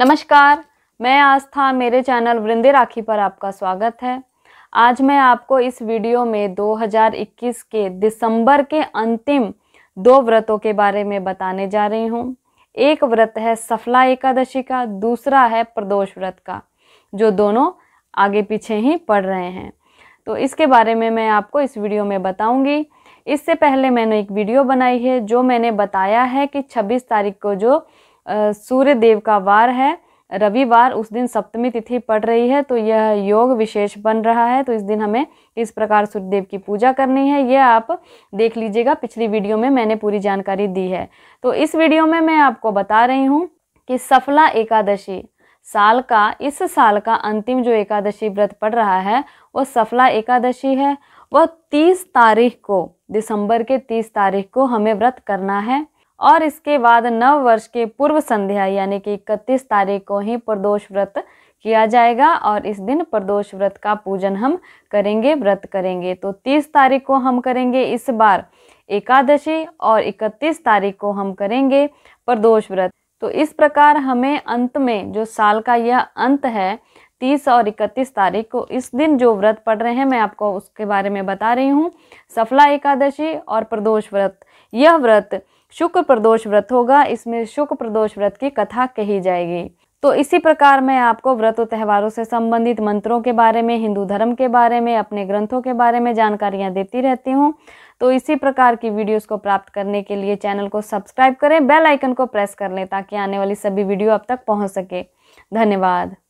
नमस्कार मैं आस्था मेरे चैनल वृंदे राखी पर आपका स्वागत है आज मैं आपको इस वीडियो में 2021 के दिसंबर के अंतिम दो व्रतों के बारे में बताने जा रही हूँ एक व्रत है सफला एकादशी का दूसरा है प्रदोष व्रत का जो दोनों आगे पीछे ही पढ़ रहे हैं तो इसके बारे में मैं आपको इस वीडियो में बताऊंगी इससे पहले मैंने एक वीडियो बनाई है जो मैंने बताया है कि 26 तारीख को जो सूर्य देव का वार है रविवार उस दिन सप्तमी तिथि पड़ रही है तो यह योग विशेष बन रहा है तो इस दिन हमें इस प्रकार सूर्यदेव की पूजा करनी है यह आप देख लीजिएगा पिछली वीडियो में मैंने पूरी जानकारी दी है तो इस वीडियो में मैं आपको बता रही हूँ कि सफला एकादशी साल का इस साल का अंतिम जो एकादशी व्रत पड़ रहा है वो सफला एकादशी है वह तीस तारीख को दिसंबर के तीस तारीख को हमें व्रत करना है और इसके बाद नव वर्ष के पूर्व संध्या यानी कि इकतीस तारीख को ही प्रदोष व्रत किया जाएगा और इस दिन प्रदोष व्रत का पूजन हम करेंगे व्रत करेंगे तो तीस तारीख को हम करेंगे इस बार एकादशी और इकतीस तारीख को हम करेंगे प्रदोष व्रत तो इस प्रकार हमें अंत में जो साल का यह अंत है तीस और इकतीस तारीख को इस दिन जो व्रत पढ़ रहे हैं मैं आपको उसके बारे में बता रही हूँ सफला एकादशी और प्रदोष व्रत यह व्रत शुक्र प्रदोष व्रत होगा इसमें शुक्र प्रदोष व्रत की कथा कही जाएगी तो इसी प्रकार मैं आपको व्रत और त्यौहारों से संबंधित मंत्रों के बारे में हिंदू धर्म के बारे में अपने ग्रंथों के बारे में जानकारियाँ देती रहती हूँ तो इसी प्रकार की वीडियोस को प्राप्त करने के लिए चैनल को सब्सक्राइब करें बेल आइकन को प्रेस कर लें ताकि आने वाली सभी वीडियो अब तक पहुँच सके धन्यवाद